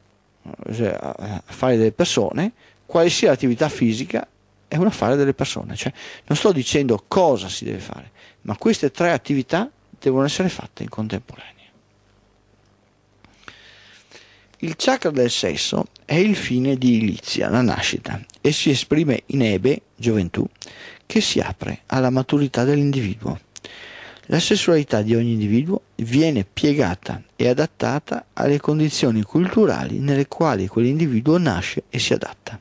cioè, fare delle persone, quale sia l'attività fisica, è un affare delle persone. Cioè, non sto dicendo cosa si deve fare, ma queste tre attività devono essere fatte in contemporanea. Il chakra del sesso è il fine di Ilizia, la nascita, e si esprime in Ebe, gioventù, che si apre alla maturità dell'individuo. La sessualità di ogni individuo viene piegata e adattata alle condizioni culturali nelle quali quell'individuo nasce e si adatta.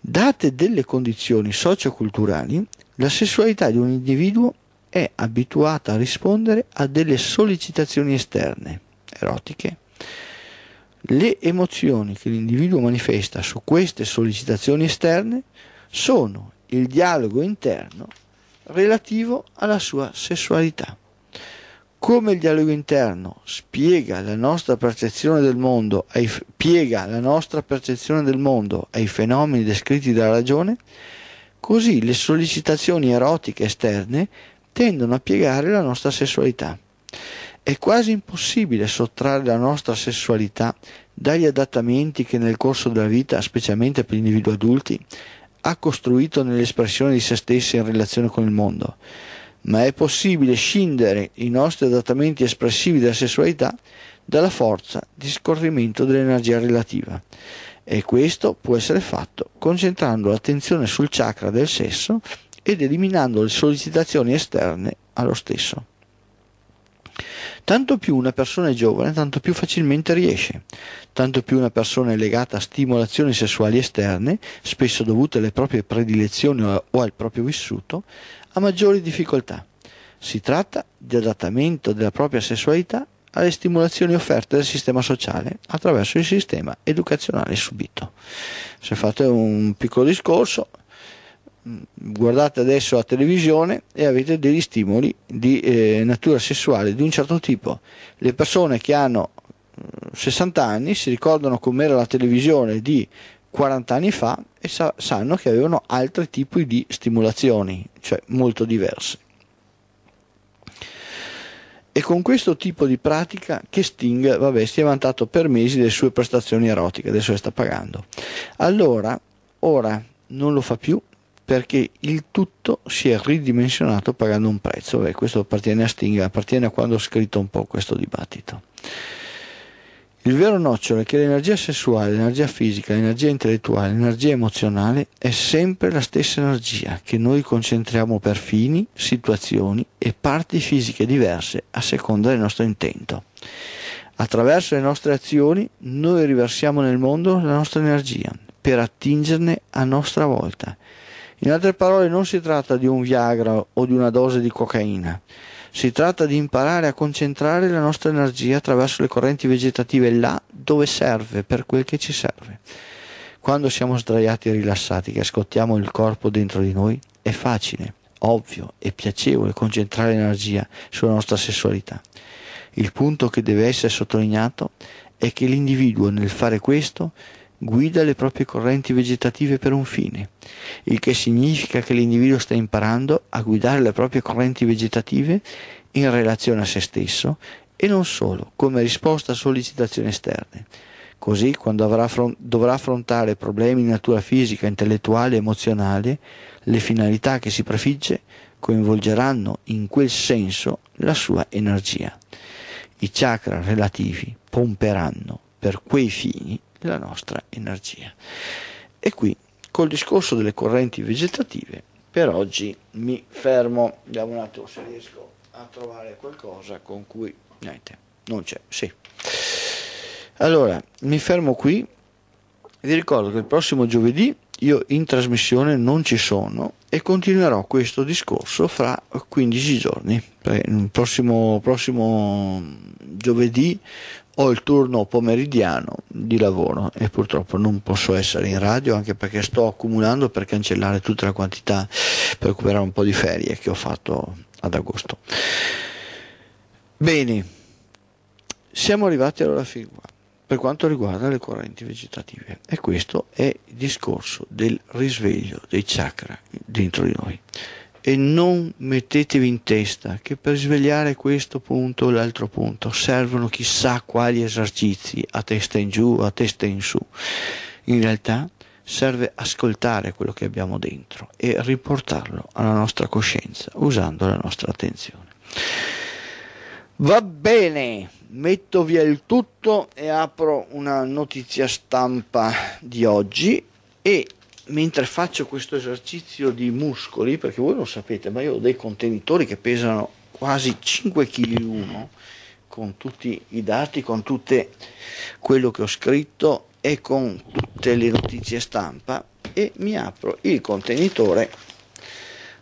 Date delle condizioni socioculturali, la sessualità di un individuo è abituata a rispondere a delle sollecitazioni esterne, erotiche, le emozioni che l'individuo manifesta su queste sollecitazioni esterne sono il dialogo interno relativo alla sua sessualità. Come il dialogo interno spiega la nostra percezione del mondo ai, piega la nostra percezione del mondo ai fenomeni descritti dalla ragione, così le sollecitazioni erotiche esterne tendono a piegare la nostra sessualità. È quasi impossibile sottrarre la nostra sessualità dagli adattamenti che nel corso della vita, specialmente per gli individui adulti, ha costruito nell'espressione di se stessa in relazione con il mondo. Ma è possibile scindere i nostri adattamenti espressivi della sessualità dalla forza di scorrimento dell'energia relativa. E questo può essere fatto concentrando l'attenzione sul chakra del sesso ed eliminando le sollecitazioni esterne allo stesso tanto più una persona è giovane, tanto più facilmente riesce. Tanto più una persona è legata a stimolazioni sessuali esterne, spesso dovute alle proprie predilezioni o al proprio vissuto, ha maggiori difficoltà. Si tratta di adattamento della propria sessualità alle stimolazioni offerte dal sistema sociale attraverso il sistema educazionale subito. Se fate un piccolo discorso, Mm, guardate adesso la televisione e avete degli stimoli di eh, natura sessuale di un certo tipo. Le persone che hanno 60 mm, anni si ricordano com'era la televisione di 40 anni fa e sa- sanno che avevano altri tipi di stimolazioni, cioè molto diverse. E con questo tipo di pratica che Sting vabbè, si è vantato per mesi delle sue prestazioni erotiche, adesso le sta pagando. Allora, ora non lo fa più, perché il tutto si è ridimensionato pagando un prezzo e questo appartiene a Sting, appartiene a quando ho scritto un po' questo dibattito. Il vero nocciolo è che l'energia sessuale, l'energia fisica, l'energia intellettuale, l'energia emozionale è sempre la stessa energia che noi concentriamo per fini, situazioni e parti fisiche diverse a seconda del nostro intento. Attraverso le nostre azioni noi riversiamo nel mondo la nostra energia per attingerne a nostra volta in altre parole non si tratta di un Viagra o di una dose di cocaina. Si tratta di imparare a concentrare la nostra energia attraverso le correnti vegetative là dove serve, per quel che ci serve. Quando siamo sdraiati e rilassati, che ascoltiamo il corpo dentro di noi, è facile, ovvio e piacevole concentrare l'energia sulla nostra sessualità. Il punto che deve essere sottolineato è che l'individuo nel fare questo guida le proprie correnti vegetative per un fine, il che significa che l'individuo sta imparando a guidare le proprie correnti vegetative in relazione a se stesso e non solo come risposta a sollecitazioni esterne. Così, quando affron- dovrà affrontare problemi di natura fisica, intellettuale e emozionale, le finalità che si prefigge coinvolgeranno in quel senso la sua energia. I chakra relativi pomperanno per quei fini della nostra energia. E qui col discorso delle correnti vegetative per oggi mi fermo, vediamo un attimo se riesco a trovare qualcosa con cui niente, non c'è, sì. Allora, mi fermo qui. Vi ricordo che il prossimo giovedì io in trasmissione non ci sono e continuerò questo discorso fra 15 giorni. Il prossimo, prossimo giovedì ho il turno pomeridiano di lavoro e purtroppo non posso essere in radio anche perché sto accumulando per cancellare tutta la quantità per recuperare un po' di ferie che ho fatto ad agosto. Bene, siamo arrivati alla fin qua per quanto riguarda le correnti vegetative e questo è il discorso del risveglio dei chakra dentro di noi e non mettetevi in testa che per svegliare questo punto o l'altro punto servono chissà quali esercizi a testa in giù o a testa in su. In realtà serve ascoltare quello che abbiamo dentro e riportarlo alla nostra coscienza usando la nostra attenzione. Va bene, metto via il tutto e apro una notizia stampa di oggi e mentre faccio questo esercizio di muscoli, perché voi non sapete, ma io ho dei contenitori che pesano quasi 5 kg uno, con tutti i dati, con tutto quello che ho scritto e con tutte le notizie stampa e mi apro il contenitore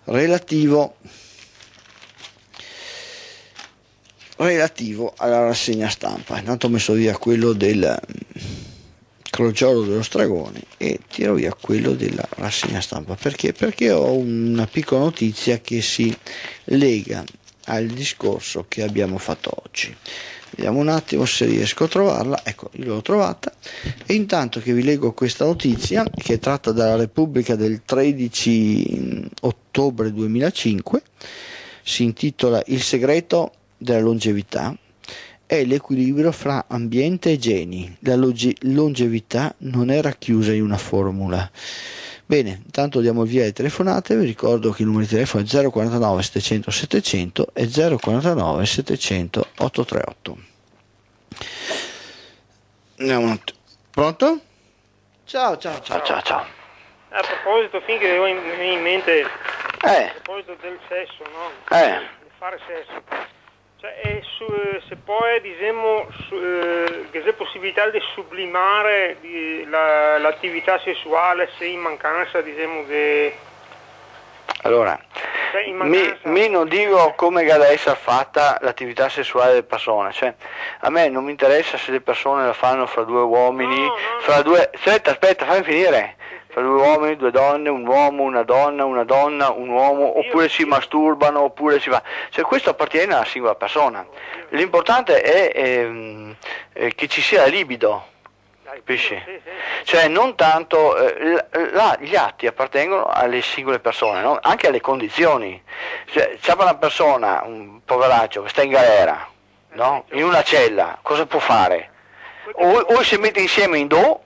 relativo, relativo alla rassegna stampa. Intanto ho messo via quello del crogiolo dello Stragone e tiro via quello della rassegna stampa. Perché? Perché ho una piccola notizia che si lega al discorso che abbiamo fatto oggi. Vediamo un attimo se riesco a trovarla. Ecco, io l'ho trovata. E intanto che vi leggo questa notizia, che è tratta dalla Repubblica del 13 mm, ottobre 2005, si intitola Il segreto della longevità è l'equilibrio fra ambiente e geni. La logi- longevità non è racchiusa in una formula. Bene, intanto diamo via alle telefonate, vi ricordo che il numero di telefono è 049 700 700 e 049 700 838. Andiamo un Pronto? Ciao, ciao, ciao, ciao, ciao. A proposito, finché avevo in, in mente, eh. a proposito del sesso, no? Eh. Di fare sesso cioè, su, eh, se poi diciamo che c'è possibilità di sublimare di, la, l'attività sessuale se in mancanza diciamo che... Allora, cioè, mi, mi, non dico come Galessa ha fatta l'attività sessuale delle persone, cioè, a me non mi interessa se le persone la fanno fra due uomini, no, no, fra no. due... Aspetta, aspetta, fammi finire. Cioè due uomini, due donne, un uomo, una donna, una donna, un uomo, oppure si masturbano, oppure si fa... Cioè questo appartiene alla singola persona. L'importante è ehm, eh, che ci sia libido capisci? Cioè non tanto, eh, la, gli atti appartengono alle singole persone, no? anche alle condizioni. Cioè, c'è una persona, un poveraccio, che sta in galera, no? Eh, in una certo. cella, cosa può fare? O, o si mette insieme in do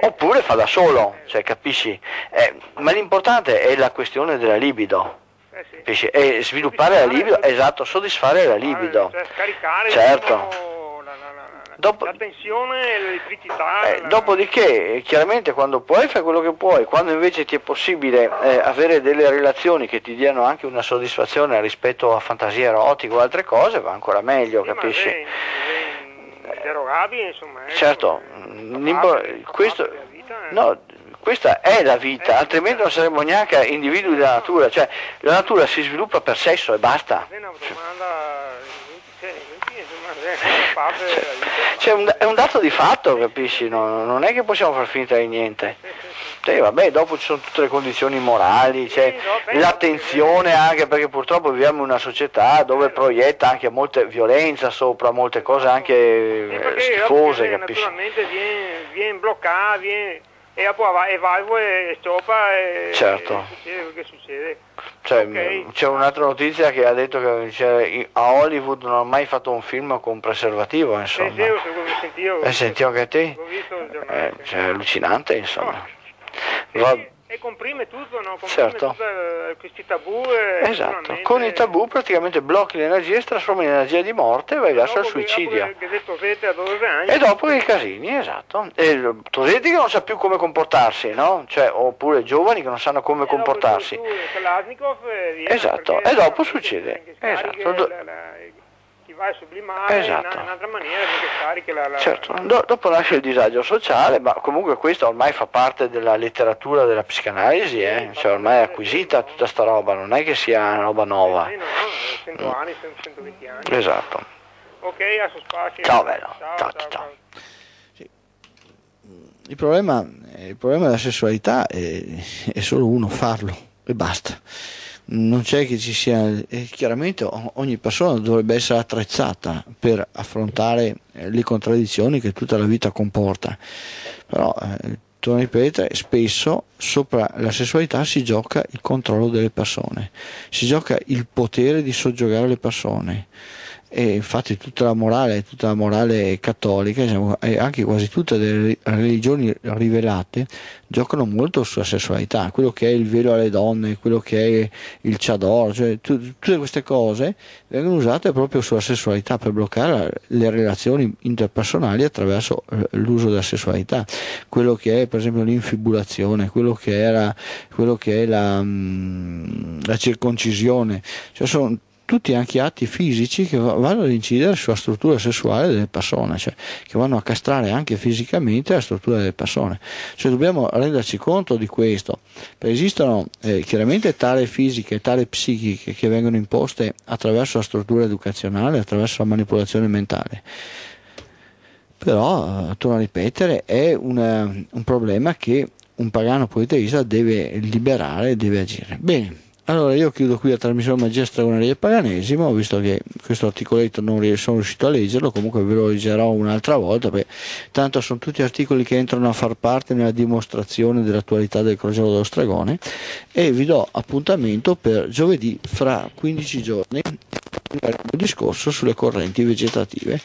oppure fa da solo, cioè capisci? Eh, ma l'importante è la questione della libido. Eh, capisci? E sviluppare la libido, esatto, soddisfare la libido. Cioè, scaricare Certo. Diciamo, Dopo, la tensione, l'elettricità. Eh, la... Dopodiché, chiaramente, quando puoi, fai quello che puoi, quando invece ti è possibile eh, avere delle relazioni che ti diano anche una soddisfazione rispetto a fantasie erotiche o altre cose, va ancora meglio, sì, capisci? derogabile, insomma. Eh, certo, probabile, questo, vita, eh. no, questa è la vita, eh, altrimenti non saremmo neanche individui della natura, cioè la natura si sviluppa per sesso e basta. Eh, cioè, è Cioè, è un dato di fatto, capisci? No, non è che possiamo far finta di niente. Eh, sì, vabbè, dopo ci sono tutte le condizioni morali, cioè, sì, l'attenzione no, anche perché purtroppo viviamo in una società dove certo. proietta anche molta violenza sopra, molte cose anche sì, eh, schifose, perché, capisci? Naturalmente viene, viene bloccata, viene e poi va e valvo e stoppa e, certo. E succede che succede. Cioè, okay. Mm, c'è un'altra notizia che ha detto che cioè, a Hollywood non ha mai fatto un film con preservativo, insomma. Eh, sì, sentivo, sentivo, eh, sentivo che te. Visto, è eh, cioè, allucinante, insomma. No. Oh, Va... E comprime tutto, no? comprime certo. tutto, eh, questi tabù. Esatto, con i tabù praticamente blocchi l'energia e trasformi l'energia di morte e vai e verso il suicidio. E dopo i casini, esatto. E Tosete che non sa più come comportarsi, no? Cioè, oppure giovani che non sanno come e comportarsi. Tu, tu, eh, esatto, e dopo succede. Esatto. La, la, vai a sublimare esatto. in, in un'altra maniera perché carichi la... la... Certo, Do- dopo nasce il disagio sociale, ma comunque questo ormai fa parte della letteratura della psicanalisi, eh? cioè ormai è acquisita tutta sta roba, non è che sia una roba nuova. Eh, no, 100 mm. anni, 120 anni. Esatto. Ok, a suo spazio. Ciao bello, ciao, ciao. ciao. ciao. Mm, il problema, eh, il problema, della sessualità è, è solo uno, farlo e basta non c'è che ci sia chiaramente ogni persona dovrebbe essere attrezzata per affrontare eh, le contraddizioni che tutta la vita comporta però eh, torno a ripetere spesso sopra la sessualità si gioca il controllo delle persone si gioca il potere di soggiogare le persone e infatti tutta la morale, tutta la morale cattolica diciamo, e anche quasi tutte le religioni rivelate giocano molto sulla sessualità, quello che è il velo alle donne, quello che è il chador, cioè, tu, tutte queste cose vengono usate proprio sulla sessualità per bloccare le relazioni interpersonali attraverso eh, l'uso della sessualità, quello che è per esempio l'infibulazione, quello che, era, quello che è la, mm, la circoncisione, cioè sono tutti anche atti fisici che vanno ad incidere sulla struttura sessuale delle persone, cioè che vanno a castrare anche fisicamente la struttura delle persone. Cioè dobbiamo renderci conto di questo, esistono eh, chiaramente tare fisiche e tare psichiche che vengono imposte attraverso la struttura educazionale, attraverso la manipolazione mentale però eh, torno a ripetere è una, eh, un problema che un pagano politeista deve liberare e deve agire bene allora io chiudo qui la trasmissione Magia Stragonaria e Paganesimo, visto che questo articoletto non sono riuscito a leggerlo, comunque ve lo leggerò un'altra volta, perché tanto sono tutti articoli che entrano a far parte nella dimostrazione dell'attualità del Crociolo dello Stragone e vi do appuntamento per giovedì fra 15 giorni continueremo il discorso sulle correnti vegetative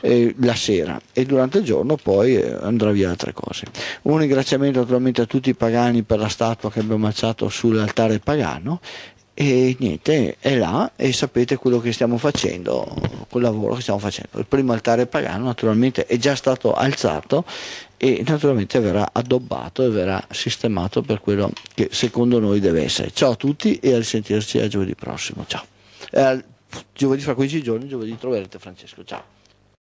eh, la sera e durante il giorno poi eh, andrà via altre cose. Un ringraziamento naturalmente a tutti i pagani per la statua che abbiamo alzato sull'altare pagano e niente, è là e sapete quello che stiamo facendo, quel lavoro che stiamo facendo. Il primo altare pagano naturalmente è già stato alzato e naturalmente verrà addobbato e verrà sistemato per quello che secondo noi deve essere. Ciao a tutti e a risentirci a giovedì prossimo. Ciao. Eh, giovedì fra 15 giorni, giovedì troverete Francesco. Ciao.